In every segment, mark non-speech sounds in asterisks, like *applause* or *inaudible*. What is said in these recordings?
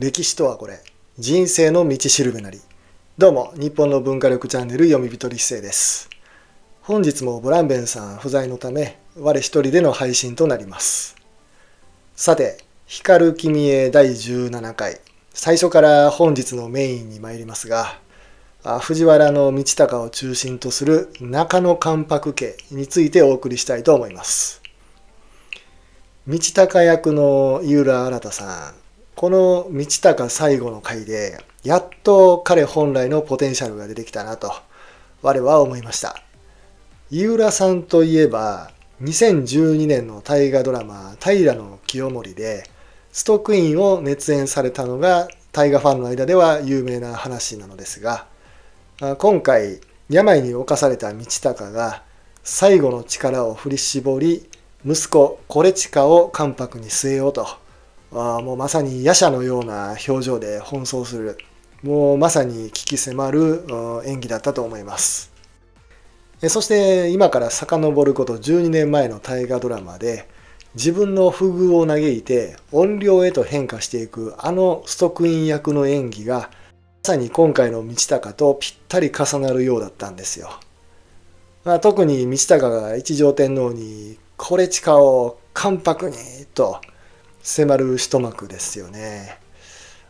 歴史とはこれ人生の道しるべなりどうも日本の文化力チャンネル読み人立成です本日もボランベンさん不在のため我一人での配信となりますさて「光る君へ」第17回最初から本日のメインに参りますが藤原道隆を中心とする中野関白家についてお送りしたいと思います道隆役の井浦新さんこの道高最後の回で、やっと彼本来のポテンシャルが出てきたなと、我は思いました。井浦さんといえば、2012年の大河ドラマ、平清盛で、ストックインを熱演されたのが、大河ファンの間では有名な話なのですが、今回、病に侵された道隆が、最後の力を振り絞り、息子、コレチカを関白に据えようと、あもうまさに夜叉のような表情で奔走するもうまさに鬼気迫る演技だったと思いますそして今から遡ること12年前の大河ドラマで自分の不遇を嘆いて怨霊へと変化していくあのストックイン役の演技がまさに今回の道隆とぴったり重なるようだったんですよ、まあ、特に道隆が一条天皇に「これ近を関白に」と迫る一幕ですよね。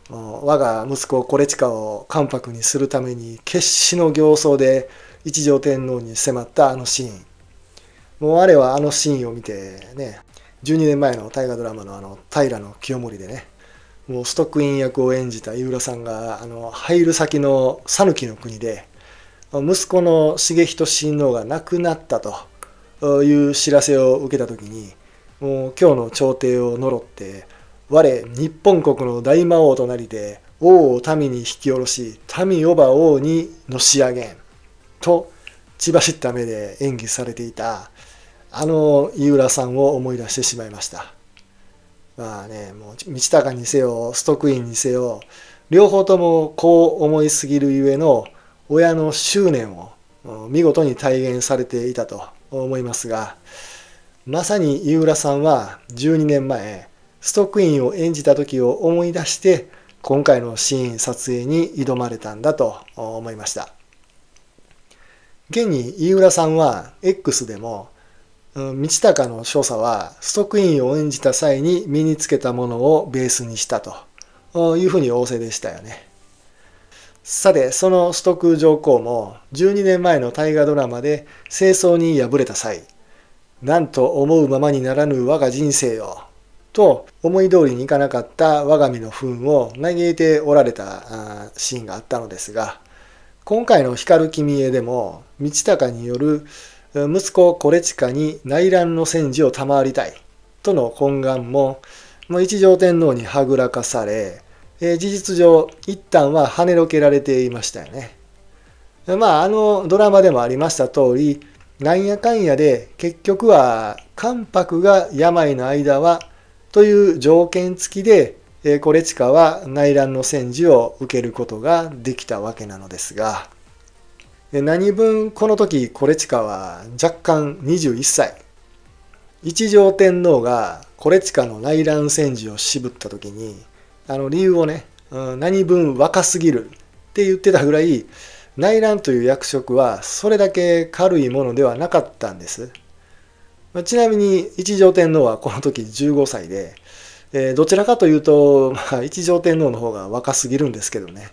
もう我が息子コレチカを関白にするために決死の形相で一条天皇に迫ったあのシーン。もうあれはあのシーンを見てね、12年前の大河ドラマのあの平清盛でね、もうストックイン役を演じた井浦さんがあの入る先の讃岐の国で息子の重仁親王が亡くなったという知らせを受けた時にもう今日の朝廷を呪って我日本国の大魔王となりて王を民に引き下ろし民をば王にのし上げんと血走った目で演技されていたあの井浦さんを思い出してしまいましたまあねもう道高にせよストクインにせよ両方ともこう思いすぎるゆえの親の執念を見事に体現されていたと思いますがまさに井浦さんは12年前、ストックインを演じた時を思い出して、今回のシーン撮影に挑まれたんだと思いました。現に飯浦さんは X でも、道隆の所作はストックインを演じた際に身につけたものをベースにしたというふうに仰せでしたよね。さて、そのストック上皇も12年前の大河ドラマで清掃に敗れた際、なんと思うままにならぬ我が人生よ。と思い通りにいかなかった我が身の憤を嘆いておられたシーンがあったのですが今回の「光る君へ」でも道隆による息子コレチカに内乱の戦時を賜りたいとの懇願も一条天皇にはぐらかされ事実上一旦は跳ねろけられていましたよね。まああのドラマでもありました通りなんやかんやで結局は関白が病の間はという条件付きで、えー、コレチカは内乱の戦時を受けることができたわけなのですが何分この時コレチカは若干21歳一条天皇がコレチカの内乱戦時を渋った時にあの理由をね、うん、何分若すぎるって言ってたぐらい内乱という役職はそれだけ軽いものではなかったんです。まあ、ちなみに一条天皇はこの時15歳で、えー、どちらかというと、まあ、一条天皇の方が若すぎるんですけどね。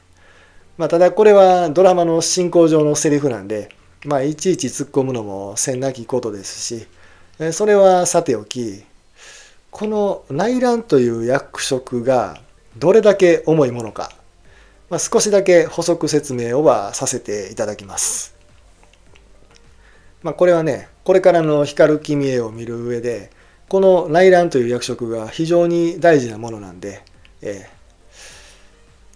まあ、ただこれはドラマの進行上のセリフなんで、まあ、いちいち突っ込むのもせんなきことですし、えー、それはさておき、この内乱という役職がどれだけ重いものかまあ、少しだけ補足説明をはさせていただきます。まあ、これはねこれからの光る君へを見る上でこの内乱という役職が非常に大事なものなんで、え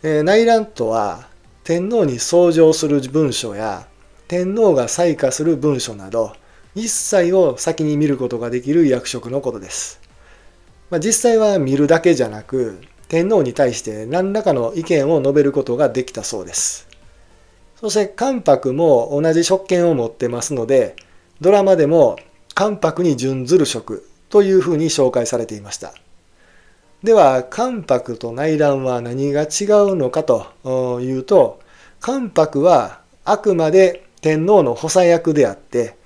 ーえー、内乱とは天皇に奏上する文書や天皇が採下する文書など一切を先に見ることができる役職のことです。まあ、実際は見るだけじゃなく天皇に対して何らかの意見を述べることができたそうです。そして関白も同じ職権を持ってますので、ドラマでも関白に準ずる職というふうに紹介されていました。では、関白と内乱は何が違うのかというと、関白はあくまで天皇の補佐役であって、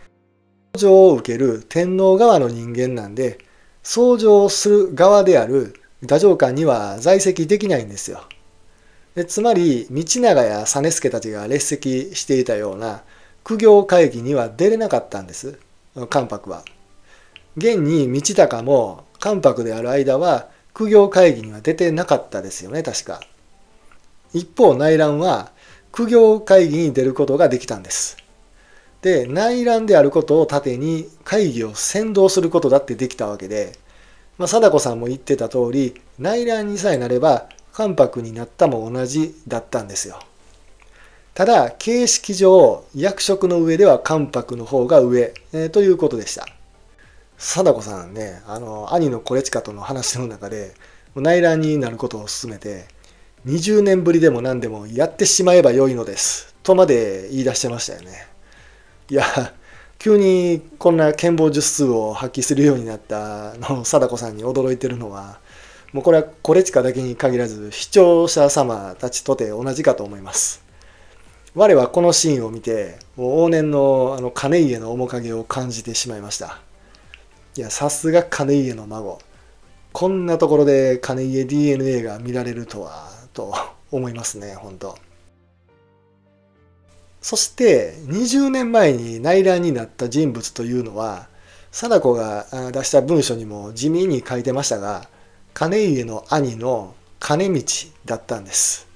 相乗を受ける天皇側の人間なんで、相乗する側である太政官には在籍できないんですよ。でつまり道長や実助たちが列席していたような苦行会議には出れなかったんです関白は。現に道隆も関白である間は苦行会議には出てなかったですよね確か。一方内乱は苦行会議に出ることができたんです。で内乱であることを盾に会議を先導することだってできたわけでまあ、貞子さんも言ってた通り内乱にさえなれば関白になったも同じだったんですよただ形式上役職の上では関白の方が上、えー、ということでした貞子さんねあの兄のコレチカとの話の中で内乱になることを勧めて20年ぶりでも何でもやってしまえばよいのですとまで言い出してましたよねいや急にこんな剣謀術数を発揮するようになったの貞子さんに驚いてるのはもうこれはコレチカだけに限らず視聴者様たちとて同じかと思います我はこのシーンを見てもう往年のあの金家の面影を感じてしまいましたいやさすが金家の孫こんなところで金家 DNA が見られるとはと思いますね本当そして20年前に内乱になった人物というのは貞子が出した文書にも地味に書いてましたが金家の兄の金道だったんです。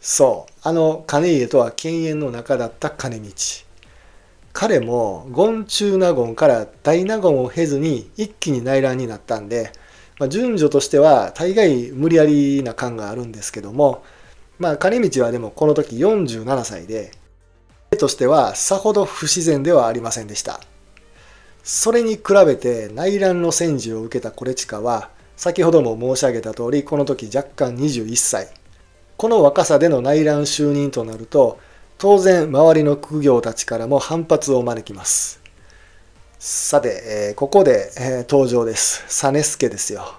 そうあの金家とは犬猿の中だった金道。彼も権中納言から大納言を経ずに一気に内乱になったんで、まあ、順序としては大概無理やりな感があるんですけども、まあ、金道はでもこの時47歳でとしてはさほど不自然ではありませんでした。それに比べて内乱の戦時を受けたコレチカは先ほども申し上げた通りこの時若干21歳この若さでの内乱就任となると当然周りの苦行たちからも反発を招きますさて、えー、ここで、えー、登場です実助ですよ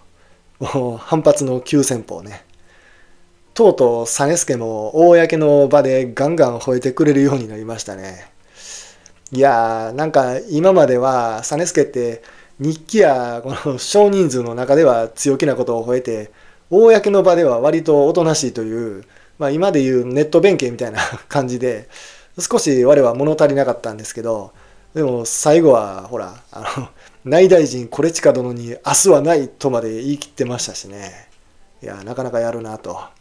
もう反発の急先鋒ねとうとう実助も公の場でガンガン吠えてくれるようになりましたね。いやー、なんか今までは実助って日記やこの少人数の中では強気なことを吠えて、公の場では割とおとなしいという、まあ今で言うネット弁慶みたいな感じで、少し我は物足りなかったんですけど、でも最後はほら、あの、内大臣コレチカ殿に明日はないとまで言い切ってましたしね。いや、なかなかやるなと。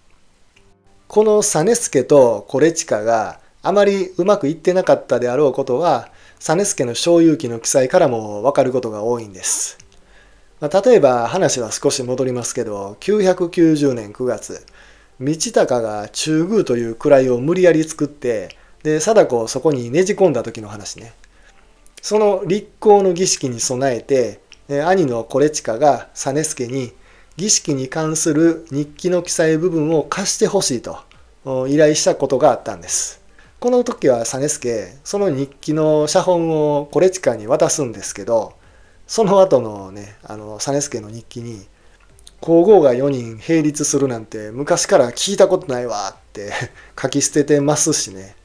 この実助とコレチカがあまりうまくいってなかったであろうことは実助の小遊記の記載からもわかることが多いんです。まあ、例えば話は少し戻りますけど990年9月道隆が中宮という位を無理やり作ってで貞子をそこにねじ込んだ時の話ね。その立候の儀式に備えて兄のコレチカが実助に儀式に関する日記の記載部分を貸してほしいと依頼したことがあったんです。この時は実助その日記の写本をコレチカに渡すんですけどその後のねあの実助の日記に「皇后が4人並立するなんて昔から聞いたことないわ」って *laughs* 書き捨ててますしね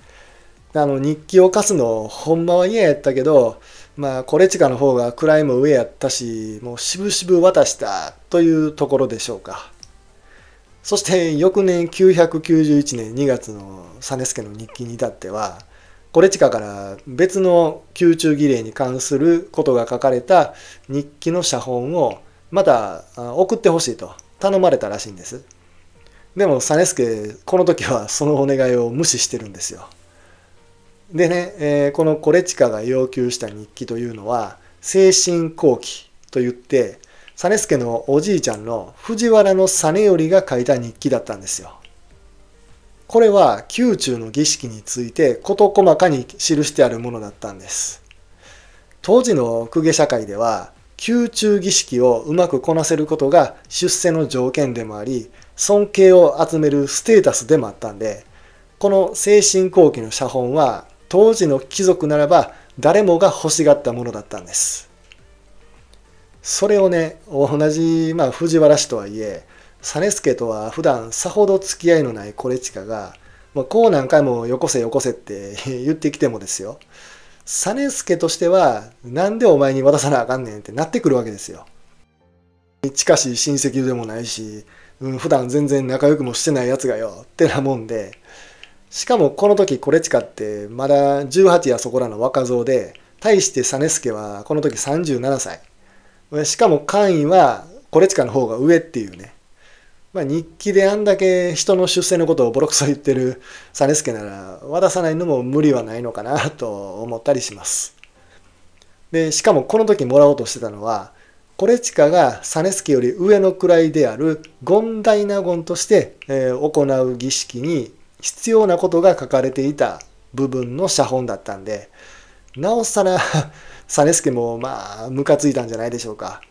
あの日記を貸すのほんまは嫌やったけどまあ、コレチカの方が位も上やったし、もう渋々渡したというところでしょうか。そして翌年991年2月の実助の日記に至っては、コレチカから別の宮中儀礼に関することが書かれた日記の写本をまた送ってほしいと頼まれたらしいんです。でも実助、この時はそのお願いを無視してるんですよ。でね、えー、このコレチカが要求した日記というのは、精神後期といって、実助のおじいちゃんの藤原実頼が書いた日記だったんですよ。これは宮中の儀式について事細かに記してあるものだったんです。当時の公家社会では、宮中儀式をうまくこなせることが出世の条件でもあり、尊敬を集めるステータスでもあったんで、この精神後期の写本は当時の貴族ならば誰もが欲しがったものだったんです。それをね、同じ、まあ、藤原氏とはいえ、実助とは普段さほど付き合いのないコレチカが、まあ、こう何回もよこせよこせって *laughs* 言ってきてもですよ。実助としては、なんでお前に渡さなあかんねんってなってくるわけですよ。近しい親戚でもないし、うん、普段全然仲良くもしてないやつがよってなもんで、しかもこの時コレチカってまだ18やそこらの若造で、対して実助はこの時37歳。しかも官位はコレチカの方が上っていうね。まあ、日記であんだけ人の出世のことをボロクソ言ってる実助なら渡さないのも無理はないのかなと思ったりします。で、しかもこの時もらおうとしてたのは、コレチカが実助より上の位である権大納言として、えー、行う儀式に必要なことが書かれていた部分の写本だったんで、なおさら実助 *laughs* もまあ、ムカついたんじゃないでしょうか。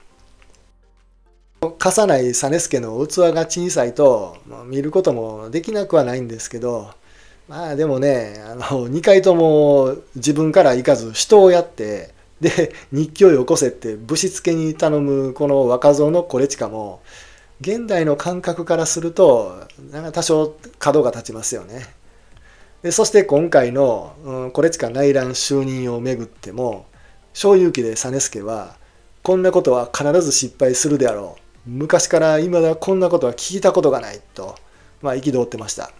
貸さない実助の器が小さいと、見ることもできなくはないんですけど、まあでもね、あの、2回とも自分から行かず人をやって、で、日記をよこせってぶしつけに頼むこの若造のコレチカも、現代の感覚からするとなんか多少角が立ちますよね。でそして今回の、うん、これか内乱就任をめぐっても小遊記で実助はこんなことは必ず失敗するであろう昔から未だこんなことは聞いたことがないとまあ憤ってました。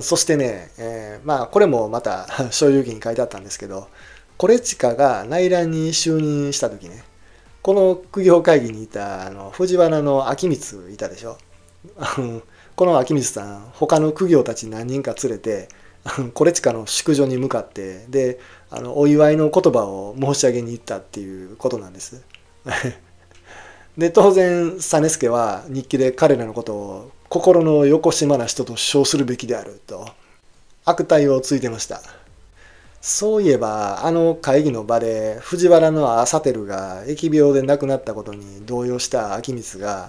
そしてね、えー、まあこれもまた小遊記に書いてあったんですけどコレチカが内乱に就任した時ねこの苦行法会議にいたあの藤原の秋光いたでしょあのこの秋光さん他の苦行たち何人か連れてコレチカの宿所に向かってであのお祝いの言葉を申し上げに行ったっていうことなんです。*laughs* で当然実助は日記で彼らのことを心のよこしまな人と称するべきであると悪態をついてました。そういえば、あの会議の場で、藤原の朝テルが疫病で亡くなったことに動揺した秋光が、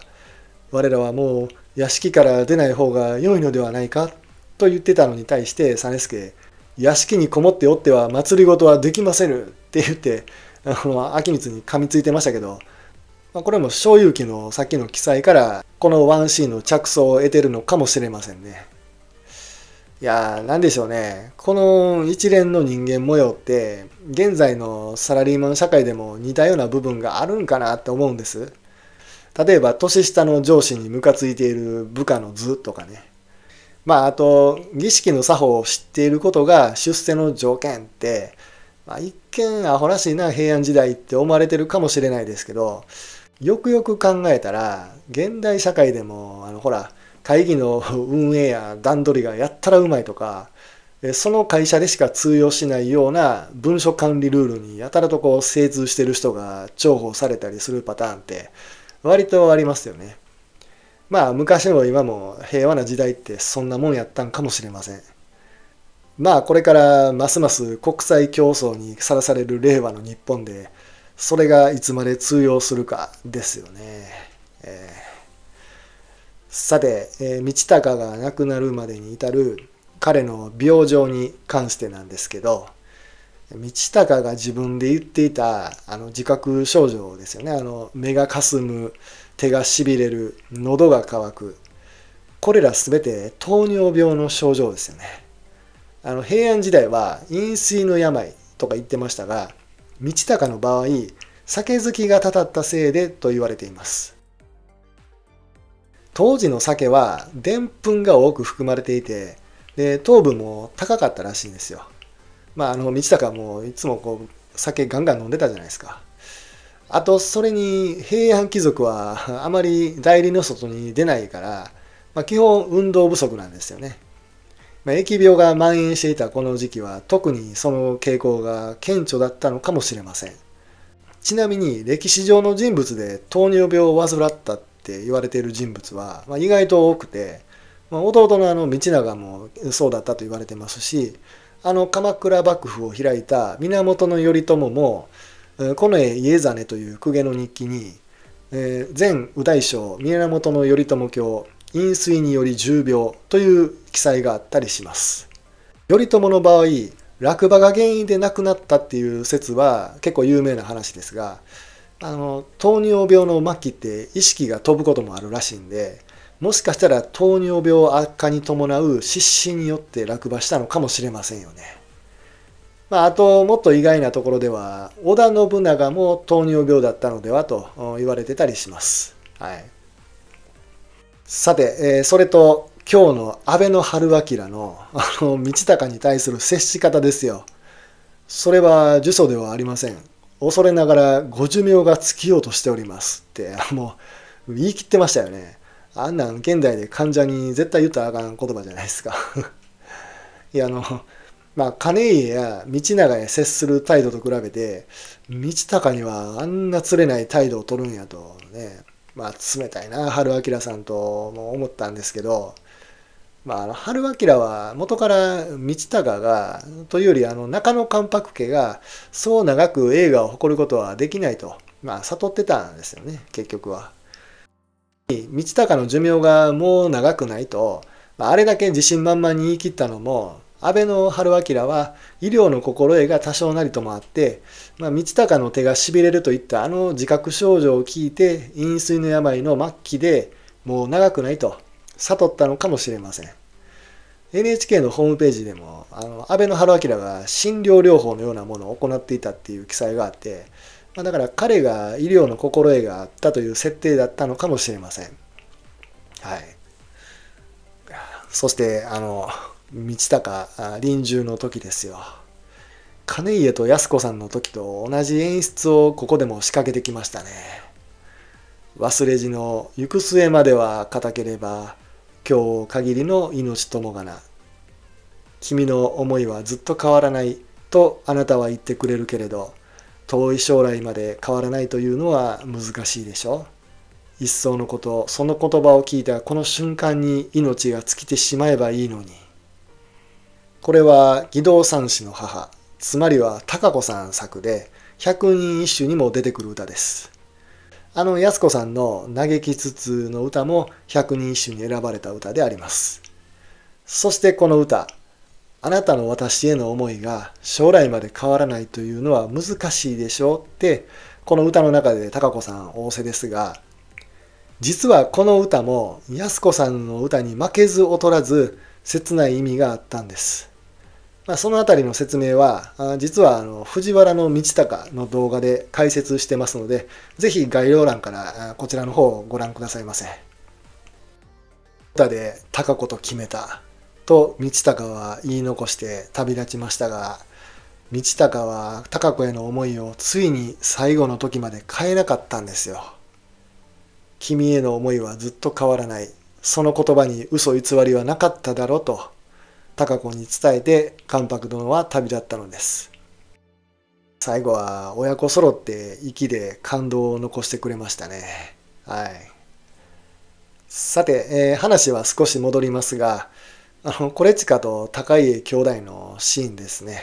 我らはもう屋敷から出ない方が良いのではないかと言ってたのに対して実助屋敷にこもっておっては祭りごとはできませぬって言ってあの秋光に噛みついてましたけど、まあ、これも小遊記のさっきの記載からこのワンシーンの着想を得てるのかもしれませんね。いやー、でしょうね。この一連の人間模様って、現在のサラリーマン社会でも似たような部分があるんかなって思うんです。例えば、年下の上司にムカついている部下の図とかね。まあ、あと、儀式の作法を知っていることが出世の条件って、まあ、一見アホらしいな平安時代って思われてるかもしれないですけど、よくよく考えたら、現代社会でも、あの、ほら、会議の運営や段取りがやったらうまいとかその会社でしか通用しないような文書管理ルールにやたらとこう精通してる人が重宝されたりするパターンって割とありますよね。まあ昔も今も平和な時代ってそんなもんやったんかもしれません。まあこれからますます国際競争にさらされる令和の日本でそれがいつまで通用するかですよね。えーさて、えー、道隆が亡くなるまでに至る彼の病状に関してなんですけど道隆が自分で言っていたあの自覚症状ですよねあの目がかすむ手がしびれる喉が渇くこれら全て糖尿病の症状ですよねあの平安時代は飲水の病とか言ってましたが道隆の場合酒好きがたたったせいでと言われています当時の鮭はでんぷんが多く含まれていてで糖分も高かったらしいんですよまああの道高もいつもこう酒ガンガン飲んでたじゃないですかあとそれに平安貴族は *laughs* あまり代理の外に出ないから、まあ、基本運動不足なんですよね、まあ、疫病が蔓延していたこの時期は特にその傾向が顕著だったのかもしれませんちなみに歴史上の人物で糖尿病を患ったって言われている人物は、まあ、意外と多くて、まあ、弟のあの道長もそうだったと言われてますしあの鎌倉幕府を開いた源頼朝も近衛家実という公家の日記に、えー、前右大将源頼朝卿飲水により重病という記載があったりします。頼朝の場合落馬が原因で亡くなったっていう説は結構有名な話ですがあの糖尿病の末期って意識が飛ぶこともあるらしいんでもしかしたら糖尿病悪化に伴う失神によって落馬したのかもしれませんよね。まあ、あともっと意外なところでは織田信長も糖尿病だったのではと言われてたりします。はい、さて、えそれと今日の安倍の春明のあの道隆に対する接し方ですよ。それは呪詛ではありません。恐れながらご寿命が尽きようとしておりますってもう言い切ってましたよねあんなん現代で患者に絶対言ったらあかん言葉じゃないですか *laughs* いやあのまあ金家や道長へ接する態度と比べて道高にはあんな釣れない態度を取るんやとねまあ冷たいな春明さんとも思ったんですけどまあ、あの春明は元から道隆がというよりあの中野関白家がそう長く映画を誇ることはできないと、まあ、悟ってたんですよね結局は。道隆の寿命がもう長くないと、まあ、あれだけ自信満々に言い切ったのも安倍の春明は医療の心得が多少なりともあって、まあ、道隆の手がしびれるといったあの自覚症状を聞いて飲水の病の末期でもう長くないと。悟ったのかもしれません。NHK のホームページでも、あの、安倍の明が診療療法のようなものを行っていたっていう記載があって、まあ、だから彼が医療の心得があったという設定だったのかもしれません。はい。そして、あの、道高臨終の時ですよ。金家と安子さんの時と同じ演出をここでも仕掛けてきましたね。忘れ字の行く末までは固ければ、今日限りの命ともがな君の思いはずっと変わらないとあなたは言ってくれるけれど遠い将来まで変わらないというのは難しいでしょう。一層のことその言葉を聞いたこの瞬間に命が尽きてしまえばいいのにこれは義堂三氏の母つまりは高子さん作で百人一首にも出てくる歌ですあの安子さんの「嘆きつつ」の歌も百人一首に選ばれた歌でありますそしてこの歌「あなたの私への思いが将来まで変わらないというのは難しいでしょう」ってこの歌の中で高子さん仰せですが実はこの歌も安子さんの歌に負けず劣らず切ない意味があったんですまあ、その辺りの説明は、あ実はあの藤原道隆の動画で解説してますので、ぜひ概要欄からこちらの方をご覧くださいませ。歌で高子と決めたと道隆は言い残して旅立ちましたが、道隆は高子への思いをついに最後の時まで変えなかったんですよ。君への思いはずっと変わらない。その言葉に嘘偽りはなかっただろうと。高子に伝えて関白殿は旅立ったのです最後は親子揃って息で感動を残してくれましたねはいさて、えー、話は少し戻りますがあのこれチカと高家兄弟のシーンですね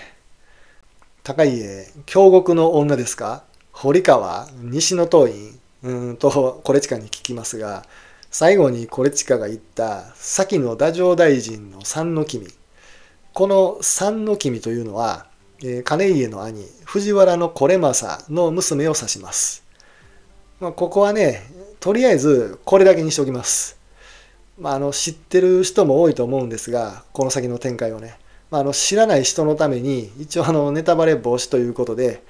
高家京極の女ですか堀川西の党員うんとこれチカに聞きますが最後にこれチカが言った先の太政大臣の三の君この三の君というのは、えー、金家の兄藤原のこれまさの娘を指します、まあ、ここはねとりあえずこれだけにしておきます、まあ、あの知ってる人も多いと思うんですがこの先の展開をね、まあ、あの知らない人のために一応あのネタバレ防止ということで、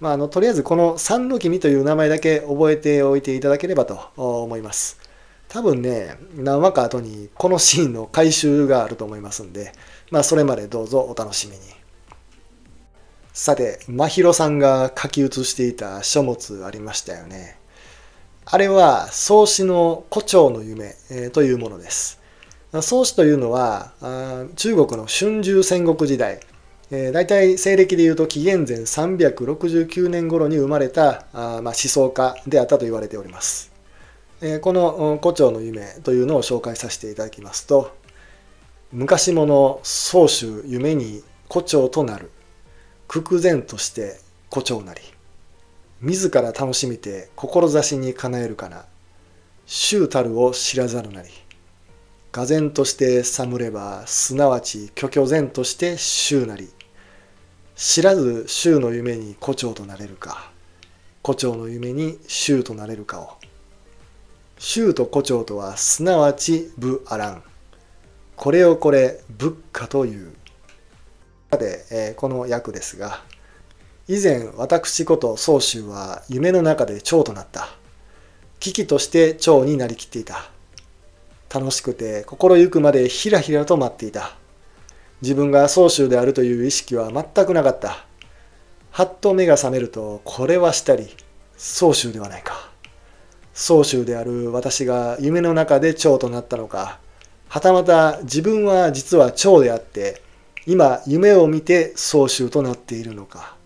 まあ、あのとりあえずこの三の君という名前だけ覚えておいていただければと思います多分ね何話か後にこのシーンの回収があると思いますんでまあ、それまでどうぞお楽しみに。さて、まひろさんが書き写していた書物ありましたよね。あれは、創始の胡蝶の夢、えー、というものです。創始というのは、中国の春秋戦国時代、えー、大体西暦でいうと紀元前369年頃に生まれたあ、まあ、思想家であったと言われております。えー、この胡蝶の夢というのを紹介させていただきますと、昔者宗主夢に胡蝶となる空前として胡蝶なり自ら楽しみて志にかなえるかな周たるを知らざるなり俄然として寒ればすなわち虚虚然として周なり知らず周の夢に胡蝶となれるか胡蝶の夢に周となれるかを周と胡蝶とはすなわち武あらんこれをこれ仏家というで、えー、この訳ですが以前私こと宗州は夢の中で蝶となった危機として蝶になりきっていた楽しくて心ゆくまでひらひらと待っていた自分が宗州であるという意識は全くなかったはっと目が覚めるとこれはしたり宗州ではないか宗州である私が夢の中で蝶となったのかはたまた自分は実は蝶であって今夢を見て総集となっているのか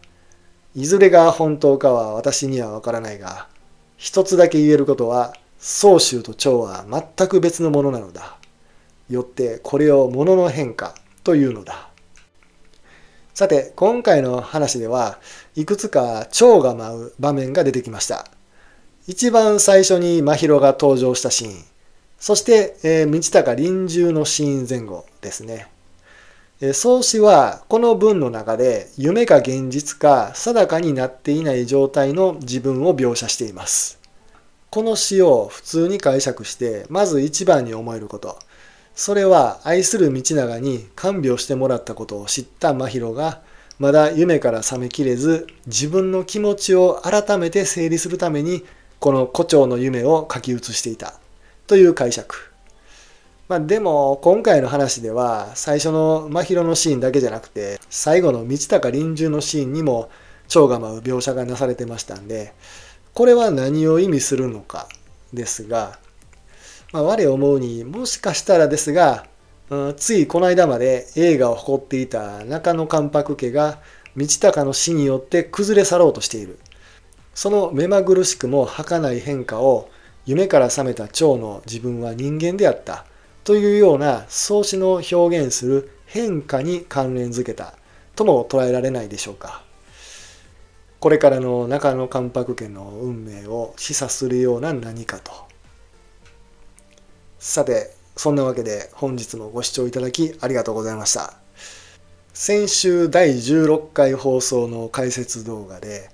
いずれが本当かは私にはわからないが一つだけ言えることは総集と蝶は全く別のものなのだよってこれを物の変化というのださて今回の話ではいくつか蝶が舞う場面が出てきました一番最初に真宙が登場したシーンそして、えー、道高臨終の死因前後ですね。えー、創始はこの文の中で夢か現実か定かになっていない状態の自分を描写しています。この詩を普通に解釈してまず一番に思えることそれは愛する道長に看病してもらったことを知った真宙がまだ夢から覚めきれず自分の気持ちを改めて整理するためにこの胡蝶の夢を書き写していたという解釈。まあ、でも今回の話では最初の真宙のシーンだけじゃなくて最後の道高臨終のシーンにも蝶が舞う描写がなされてましたんでこれは何を意味するのかですが、まあ、我思うにもしかしたらですが、うん、ついこの間まで映画を誇っていた中野関白家が道高の死によって崩れ去ろうとしているその目まぐるしくも儚い変化を夢から覚めた蝶の自分は人間であったというような創始の表現する変化に関連づけたとも捉えられないでしょうか。これからの中野関白家の運命を示唆するような何かと。さて、そんなわけで本日もご視聴いただきありがとうございました。先週第16回放送の解説動画で、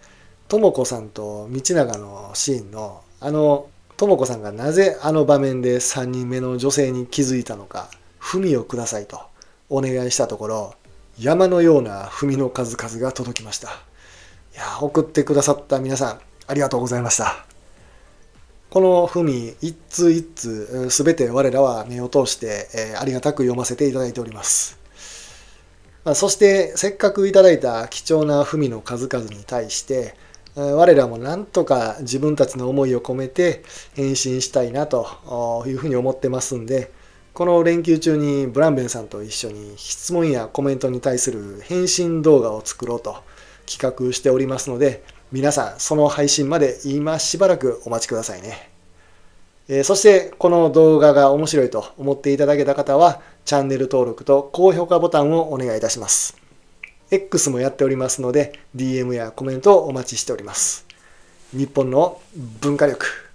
ともさんと道長のシーンのあのとも子さんがなぜあの場面で3人目の女性に気づいたのか文をくださいとお願いしたところ山のような文の数々が届きましたいや送ってくださった皆さんありがとうございましたこの文一通一通すべて我らは目を通して、えー、ありがたく読ませていただいておりますまそしてせっかくいただいた貴重な文の数々に対して我らもなんとか自分たちの思いを込めて返信したいなというふうに思ってますんで、この連休中にブランベンさんと一緒に質問やコメントに対する返信動画を作ろうと企画しておりますので、皆さんその配信まで今しばらくお待ちくださいね。えそして、この動画が面白いと思っていただけた方は、チャンネル登録と高評価ボタンをお願いいたします。X もやっておりますので、DM やコメントをお待ちしております。日本の文化力。